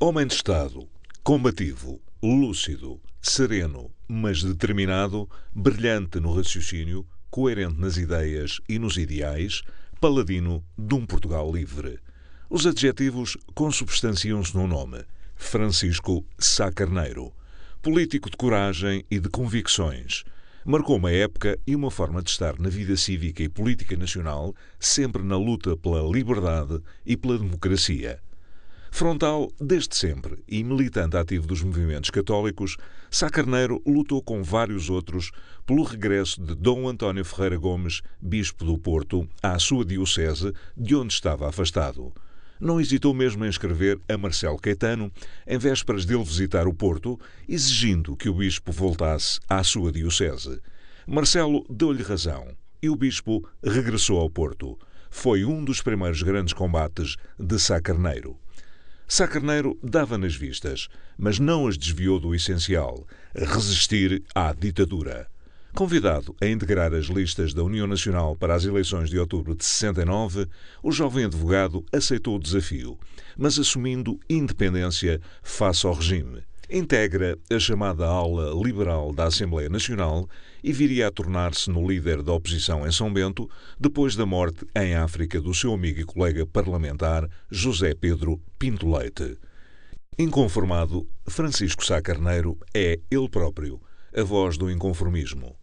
Homem de Estado, combativo, lúcido, sereno, mas determinado, brilhante no raciocínio, coerente nas ideias e nos ideais, paladino de um Portugal livre. Os adjetivos consubstanciam-se no nome. Francisco Sá Carneiro. Político de coragem e de convicções. Marcou uma época e uma forma de estar na vida cívica e política nacional, sempre na luta pela liberdade e pela democracia. Frontal desde sempre e militante ativo dos movimentos católicos, Sá Carneiro lutou com vários outros pelo regresso de Dom António Ferreira Gomes, bispo do Porto, à sua diocese, de onde estava afastado. Não hesitou mesmo em escrever a Marcelo Caetano, em vésperas dele visitar o Porto, exigindo que o bispo voltasse à sua diocese. Marcelo deu-lhe razão e o bispo regressou ao Porto. Foi um dos primeiros grandes combates de Sá Carneiro. Sá dava nas vistas, mas não as desviou do essencial: resistir à ditadura. Convidado a integrar as listas da União Nacional para as eleições de outubro de 69, o jovem advogado aceitou o desafio, mas assumindo independência face ao regime integra a chamada aula liberal da Assembleia Nacional e viria a tornar-se no líder da oposição em São Bento depois da morte em África do seu amigo e colega parlamentar José Pedro Pinto Leite. Inconformado, Francisco Sá Carneiro é ele próprio, a voz do inconformismo.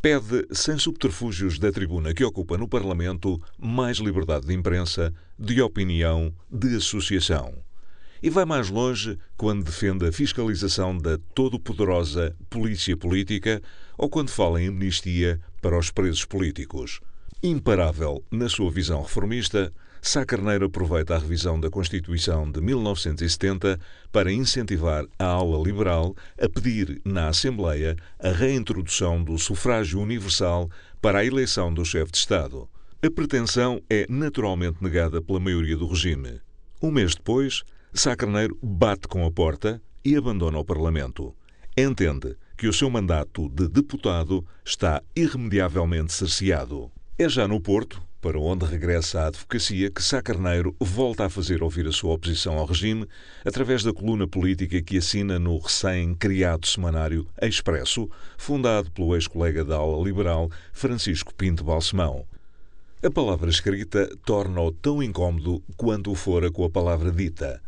Pede, sem subterfúgios da tribuna que ocupa no Parlamento, mais liberdade de imprensa, de opinião, de associação e vai mais longe quando defende a fiscalização da todo-poderosa polícia política ou quando fala em amnistia para os presos políticos. Imparável na sua visão reformista, Sá Carneiro aproveita a revisão da Constituição de 1970 para incentivar a ala liberal a pedir na Assembleia a reintrodução do sufrágio universal para a eleição do chefe de Estado. A pretensão é naturalmente negada pela maioria do regime. Um mês depois, Sá Carneiro bate com a porta e abandona o Parlamento. Entende que o seu mandato de deputado está irremediavelmente cerceado. É já no Porto, para onde regressa à advocacia, que Sá Carneiro volta a fazer ouvir a sua oposição ao regime através da coluna política que assina no recém-criado semanário Expresso, fundado pelo ex-colega da aula liberal Francisco Pinto Balsemão. A palavra escrita torna-o tão incómodo quanto o fora com a palavra dita.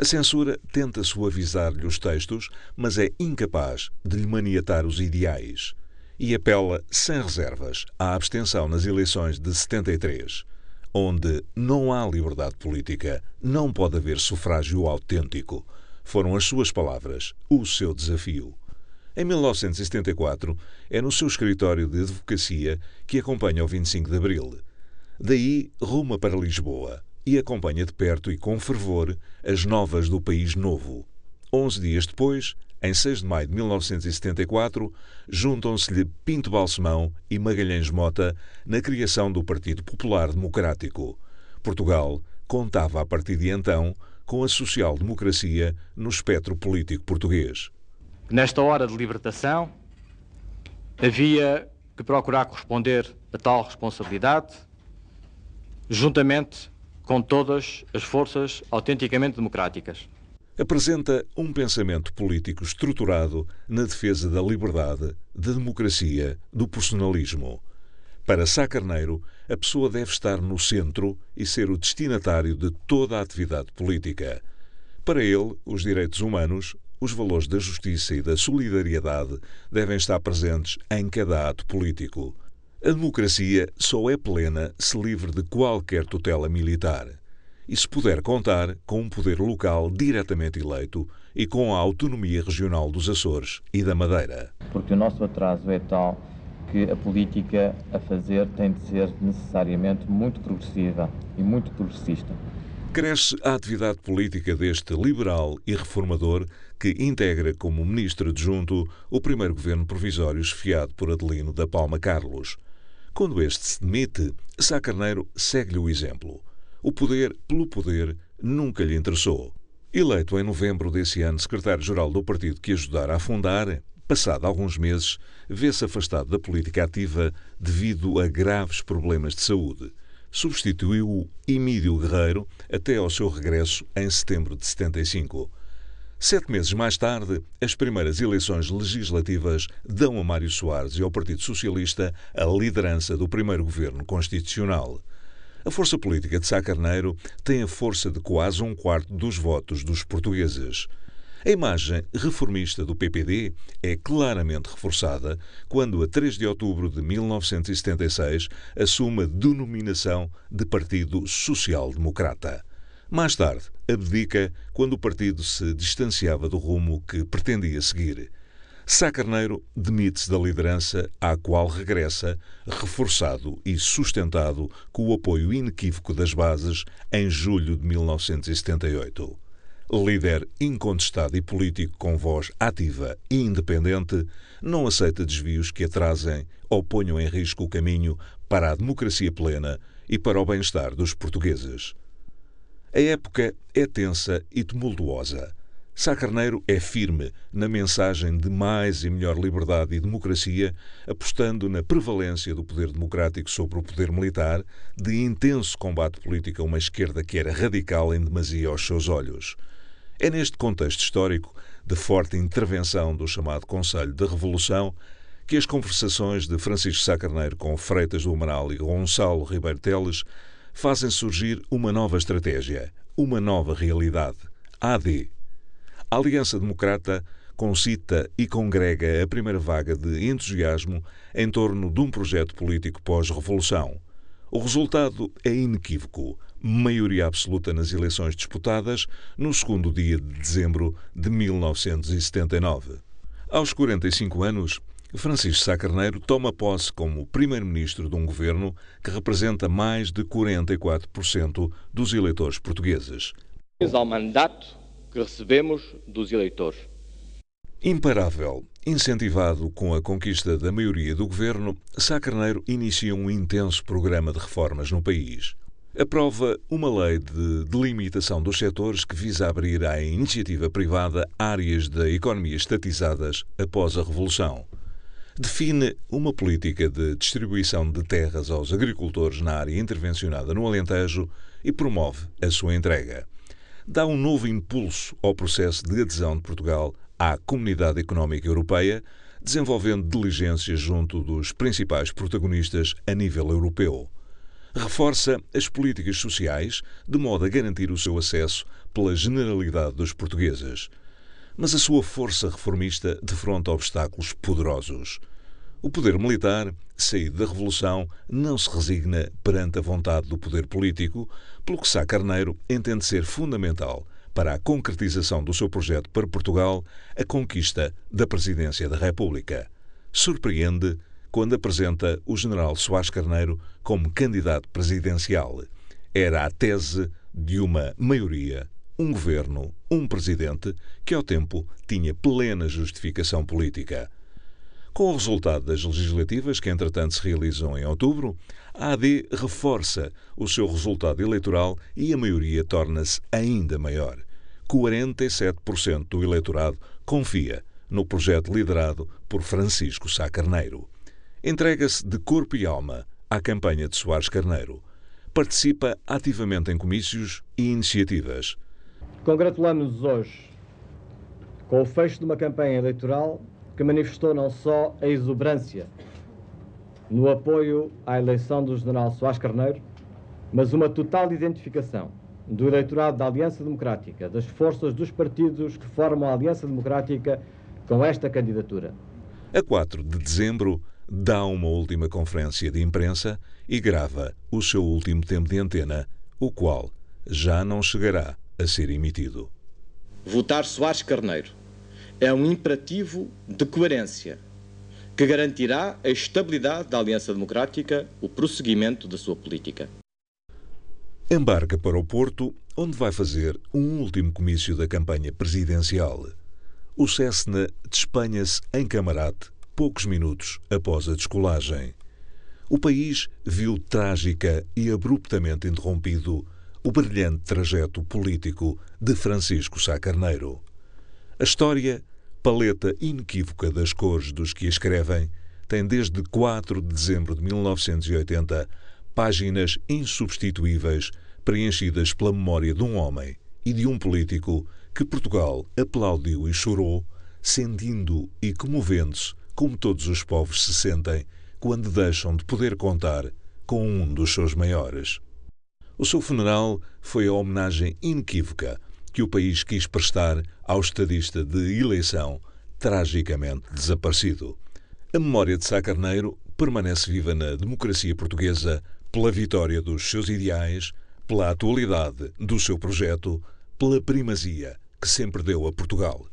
A censura tenta suavizar-lhe os textos, mas é incapaz de lhe maniatar os ideais. E apela sem reservas à abstenção nas eleições de 73, onde não há liberdade política, não pode haver sufrágio autêntico. Foram as suas palavras, o seu desafio. Em 1974, é no seu escritório de advocacia que acompanha o 25 de Abril. Daí ruma para Lisboa, e acompanha de perto e com fervor as novas do País Novo. Onze dias depois, em 6 de maio de 1974, juntam-se-lhe Pinto Balsemão e Magalhães Mota na criação do Partido Popular Democrático. Portugal contava a partir de então com a social-democracia no espectro político português. Nesta hora de libertação, havia que procurar corresponder a tal responsabilidade, juntamente com todas as forças autenticamente democráticas. Apresenta um pensamento político estruturado na defesa da liberdade, da democracia, do personalismo. Para Sá Carneiro, a pessoa deve estar no centro e ser o destinatário de toda a atividade política. Para ele, os direitos humanos, os valores da justiça e da solidariedade devem estar presentes em cada ato político. A democracia só é plena se livre de qualquer tutela militar e se puder contar com um poder local diretamente eleito e com a autonomia regional dos Açores e da Madeira. Porque o nosso atraso é tal que a política a fazer tem de ser necessariamente muito progressiva e muito progressista. Cresce a atividade política deste liberal e reformador que integra como ministro adjunto o primeiro governo provisório chefiado por Adelino da Palma Carlos. Quando este se demite, Sá Carneiro segue-lhe o exemplo. O poder, pelo poder, nunca lhe interessou. Eleito em novembro desse ano secretário-geral do partido que ajudara a fundar, passado alguns meses, vê-se afastado da política ativa devido a graves problemas de saúde. Substituiu-o Emílio Guerreiro até ao seu regresso em setembro de 75. Sete meses mais tarde, as primeiras eleições legislativas dão a Mário Soares e ao Partido Socialista a liderança do primeiro governo constitucional. A força política de Sá Carneiro tem a força de quase um quarto dos votos dos portugueses. A imagem reformista do PPD é claramente reforçada quando, a 3 de outubro de 1976, assume a denominação de Partido Social Democrata. Mais tarde, abdica quando o partido se distanciava do rumo que pretendia seguir. Sá Carneiro demite-se da liderança, à qual regressa, reforçado e sustentado com o apoio inequívoco das bases, em julho de 1978. Líder incontestado e político com voz ativa e independente, não aceita desvios que atrasem ou ponham em risco o caminho para a democracia plena e para o bem-estar dos portugueses. A época é tensa e tumultuosa. Sá Carneiro é firme na mensagem de mais e melhor liberdade e democracia, apostando na prevalência do poder democrático sobre o poder militar, de intenso combate político a uma esquerda que era radical em demasia aos seus olhos. É neste contexto histórico, de forte intervenção do chamado Conselho da Revolução, que as conversações de Francisco Sá Carneiro com Freitas do Amaral e Gonçalo Ribeiro Teles fazem surgir uma nova estratégia, uma nova realidade. AD. A Aliança Democrata concita e congrega a primeira vaga de entusiasmo em torno de um projeto político pós-revolução. O resultado é inequívoco: maioria absoluta nas eleições disputadas no segundo dia de dezembro de 1979. Aos 45 anos, Francisco Sá Carneiro toma posse como primeiro-ministro de um governo que representa mais de 44% dos eleitores portugueses. Ao mandato que recebemos dos eleitores. Imparável, incentivado com a conquista da maioria do governo, Sá Carneiro inicia um intenso programa de reformas no país. Aprova uma lei de delimitação dos setores que visa abrir à iniciativa privada áreas da economia estatizadas após a Revolução define uma política de distribuição de terras aos agricultores na área intervencionada no Alentejo e promove a sua entrega. Dá um novo impulso ao processo de adesão de Portugal à Comunidade Económica Europeia, desenvolvendo diligências junto dos principais protagonistas a nível europeu. Reforça as políticas sociais de modo a garantir o seu acesso pela generalidade dos portugueses mas a sua força reformista defronta obstáculos poderosos. O poder militar, saído da Revolução, não se resigna perante a vontade do poder político, pelo que Sá Carneiro entende ser fundamental para a concretização do seu projeto para Portugal a conquista da Presidência da República. Surpreende quando apresenta o general Soares Carneiro como candidato presidencial. Era a tese de uma maioria um governo, um presidente, que ao tempo tinha plena justificação política. Com o resultado das legislativas, que entretanto se realizam em outubro, a AD reforça o seu resultado eleitoral e a maioria torna-se ainda maior. 47% do eleitorado confia no projeto liderado por Francisco Sá Carneiro. Entrega-se de corpo e alma à campanha de Soares Carneiro. Participa ativamente em comícios e iniciativas Congratulamos-nos hoje com o fecho de uma campanha eleitoral que manifestou não só a exuberância no apoio à eleição do general Soares Carneiro, mas uma total identificação do eleitorado da Aliança Democrática, das forças dos partidos que formam a Aliança Democrática com esta candidatura. A 4 de dezembro, dá uma última conferência de imprensa e grava o seu último tempo de antena, o qual já não chegará a ser emitido. Votar Soares Carneiro é um imperativo de coerência que garantirá a estabilidade da Aliança Democrática, o prosseguimento da sua política. Embarca para o Porto, onde vai fazer um último comício da campanha presidencial. O Cessna despenha-se em camarate poucos minutos após a descolagem. O país viu trágica e abruptamente interrompido o brilhante trajeto político de Francisco Sá Carneiro. A história, paleta inequívoca das cores dos que a escrevem, tem desde 4 de dezembro de 1980 páginas insubstituíveis preenchidas pela memória de um homem e de um político que Portugal aplaudiu e chorou, sentindo e comovendo-se como todos os povos se sentem quando deixam de poder contar com um dos seus maiores. O seu funeral foi a homenagem inequívoca que o país quis prestar ao estadista de eleição tragicamente desaparecido. A memória de Sá Carneiro permanece viva na democracia portuguesa pela vitória dos seus ideais, pela atualidade do seu projeto, pela primazia que sempre deu a Portugal.